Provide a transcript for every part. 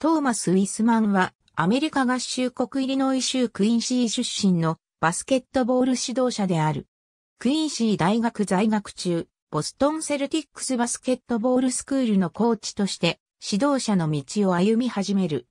トーマス・ウィスマンは、アメリカ合衆国イリノイ州クインシー出身のバスケットボール指導者である。クインシー大学在学中、ボストンセルティックスバスケットボールスクールのコーチとして指導者の道を歩み始める。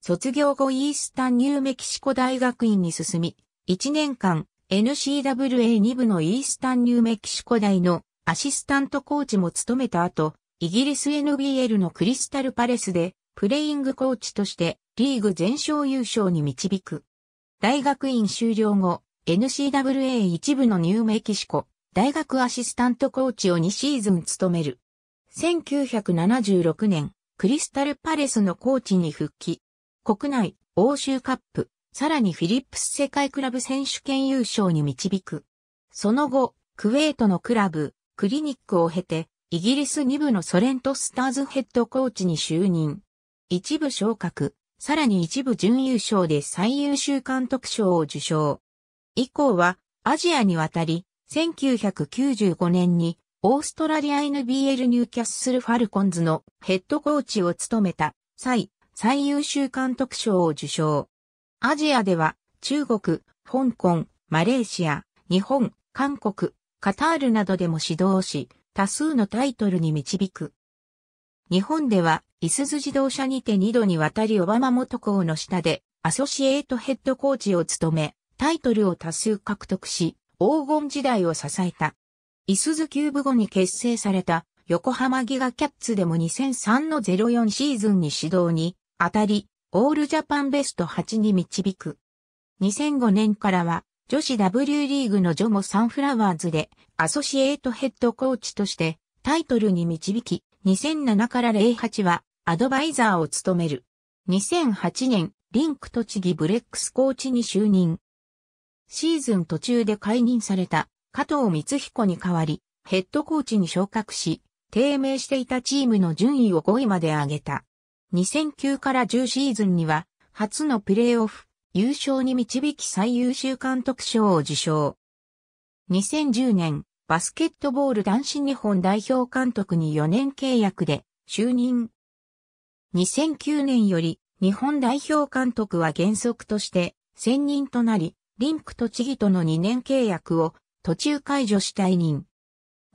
卒業後イースタンニューメキシコ大学院に進み、1年間 n c w a 2部のイースタンニューメキシコ大のアシスタントコーチも務めた後、イギリス NBL のクリスタルパレスでプレイングコーチとしてリーグ全勝優勝に導く。大学院修了後、n c w a 一部のニューメキシコ、大学アシスタントコーチを2シーズン務める。1976年、クリスタルパレスのコーチに復帰。国内、欧州カップ、さらにフィリップス世界クラブ選手権優勝に導く。その後、クウェートのクラブ、クリニックを経て、イギリス2部のソレントスターズヘッドコーチに就任。一部昇格、さらに一部準優勝で最優秀監督賞を受賞。以降はアジアに渡り、1995年にオーストラリア NBL ニューキャッスルファルコンズのヘッドコーチを務めた際、最優秀監督賞を受賞。アジアでは中国、香港、マレーシア、日本、韓国、カタールなどでも指導し、多数のタイトルに導く。日本では、いすゞ自動車にて二度にわたりオバマ元校の下で、アソシエイトヘッドコーチを務め、タイトルを多数獲得し、黄金時代を支えた。いすゞキューブ後に結成された、横浜ギガキャッツでも2003の04シーズンに指導に、当たり、オールジャパンベスト8に導く。2005年からは、女子 W リーグのジョモサンフラワーズで、アソシエイトヘッドコーチとして、タイトルに導き、2007から08はアドバイザーを務める。2008年、リンク栃木ブレックスコーチに就任。シーズン途中で解任された加藤光彦に代わり、ヘッドコーチに昇格し、低迷していたチームの順位を5位まで上げた。2009から10シーズンには、初のプレーオフ、優勝に導き最優秀監督賞を受賞。2010年、バスケットボール男子日本代表監督に4年契約で就任。2009年より日本代表監督は原則として専任となり、リンクとチギとの2年契約を途中解除し退任。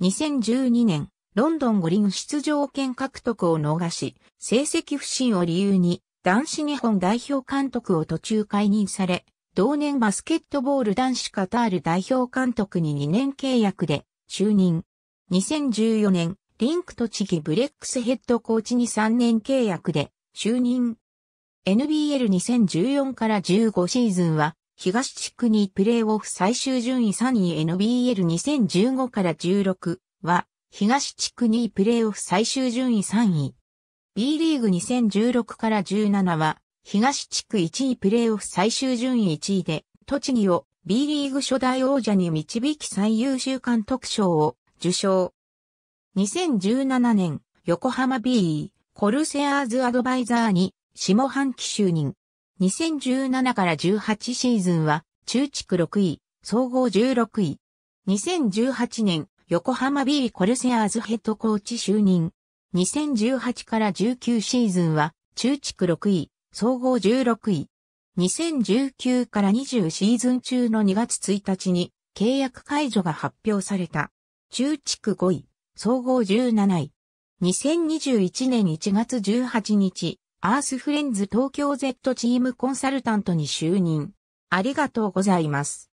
2012年、ロンドン五輪出場権獲得を逃し、成績不振を理由に男子日本代表監督を途中解任され、同年バスケットボール男子カタール代表監督に2年契約で就任。2014年、リンク栃木ブレックスヘッドコーチに3年契約で就任。NBL2014 から15シーズンは、東地区にプレーオフ最終順位3位 NBL2015 から16は、東地区にプレーオフ最終順位3位。B リーグ2016から17は、東地区1位プレーオフ最終順位1位で、栃木を B リーグ初代王者に導き最優秀監督賞を受賞。2017年、横浜 B コルセアーズアドバイザーに下半期就任。2017から18シーズンは中地区6位、総合16位。2018年、横浜 B コルセアーズヘッドコーチ就任。2018から19シーズンは中地区6位、総合16位。2019から20シーズン中の2月1日に契約解除が発表された。中地区5位、総合17位。2021年1月18日、アースフレンズ東京 Z チームコンサルタントに就任。ありがとうございます。